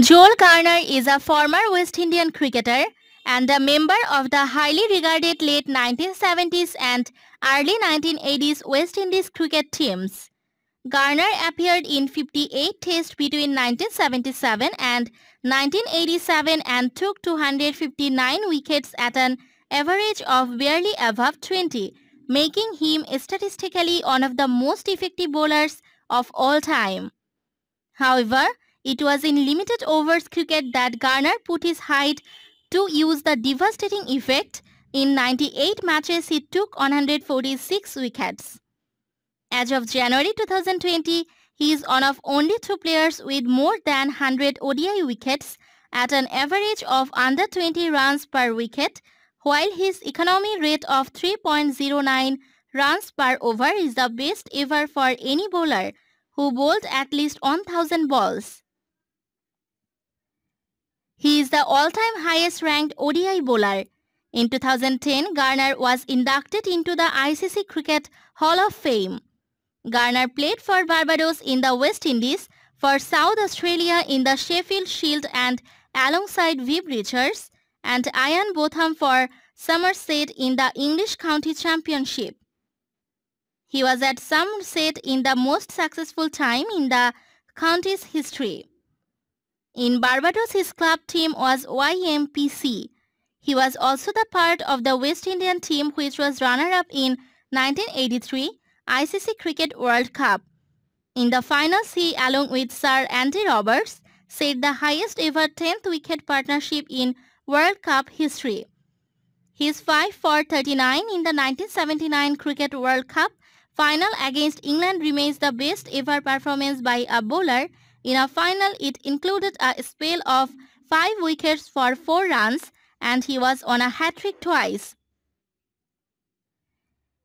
Joel Garner is a former West Indian cricketer and a member of the highly regarded late 1970s and early 1980s West Indies cricket teams. Garner appeared in 58 tests between 1977 and 1987 and took 259 wickets at an average of barely above 20, making him statistically one of the most effective bowlers of all time. However, it was in limited overs cricket that Garner put his height to use the devastating effect. In 98 matches, he took 146 wickets. As of January 2020, he is one of only two players with more than 100 ODI wickets at an average of under 20 runs per wicket, while his economy rate of 3.09 runs per over is the best ever for any bowler who bowled at least 1,000 balls. He is the all-time highest ranked ODI bowler. In 2010, Garner was inducted into the ICC Cricket Hall of Fame. Garner played for Barbados in the West Indies, for South Australia in the Sheffield Shield and alongside Viv Richards, and Ian Botham for Somerset in the English County Championship. He was at Somerset in the most successful time in the county's history. In Barbados, his club team was YMPC. He was also the part of the West Indian team which was runner-up in 1983 ICC Cricket World Cup. In the finals, he along with Sir Andy Roberts set the highest ever 10th wicket partnership in World Cup history. His 5 for 39 in the 1979 Cricket World Cup final against England remains the best ever performance by a bowler in a final, it included a spell of 5 wickets for 4 runs and he was on a hat-trick twice.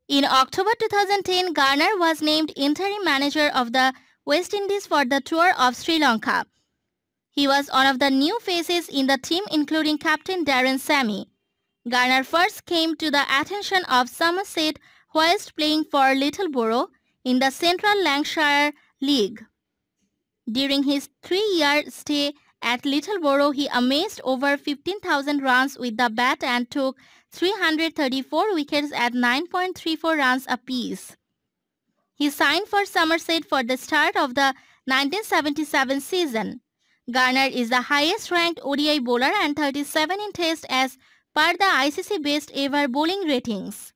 In October 2010, Garner was named interim manager of the West Indies for the tour of Sri Lanka. He was one of the new faces in the team including captain Darren Sammy. Garner first came to the attention of Somerset whilst playing for Littleborough in the Central Lancashire League. During his three-year stay at Littleborough, he amassed over 15,000 runs with the bat and took 334 wickets at 9.34 runs apiece. He signed for Somerset for the start of the 1977 season. Garner is the highest ranked ODI bowler and 37 in test as per the ICC based ever bowling ratings.